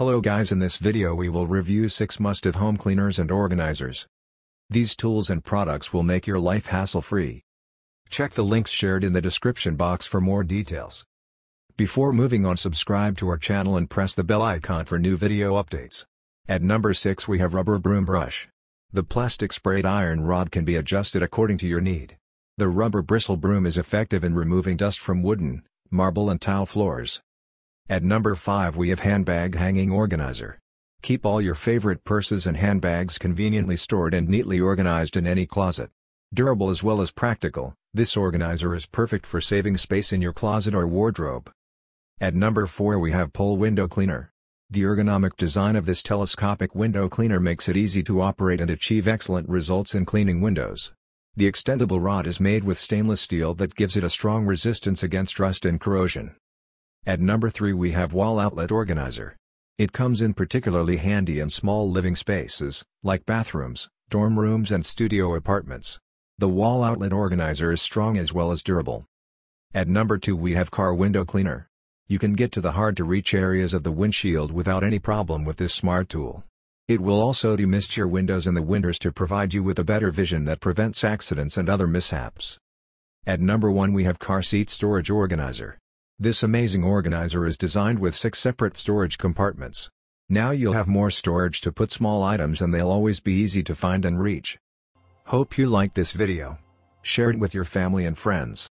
Hello guys in this video we will review 6 must-have home cleaners and organizers. These tools and products will make your life hassle-free. Check the links shared in the description box for more details. Before moving on subscribe to our channel and press the bell icon for new video updates. At number 6 we have rubber broom brush. The plastic sprayed iron rod can be adjusted according to your need. The rubber bristle broom is effective in removing dust from wooden, marble and tile floors. At number 5 we have Handbag Hanging Organizer. Keep all your favorite purses and handbags conveniently stored and neatly organized in any closet. Durable as well as practical, this organizer is perfect for saving space in your closet or wardrobe. At number 4 we have Pole Window Cleaner. The ergonomic design of this telescopic window cleaner makes it easy to operate and achieve excellent results in cleaning windows. The extendable rod is made with stainless steel that gives it a strong resistance against rust and corrosion. At number 3 we have wall outlet organizer. It comes in particularly handy in small living spaces, like bathrooms, dorm rooms and studio apartments. The wall outlet organizer is strong as well as durable. At number 2 we have car window cleaner. You can get to the hard to reach areas of the windshield without any problem with this smart tool. It will also demist your windows in the winters to provide you with a better vision that prevents accidents and other mishaps. At number 1 we have car seat storage organizer. This amazing organizer is designed with six separate storage compartments. Now you'll have more storage to put small items and they'll always be easy to find and reach. Hope you liked this video. Share it with your family and friends.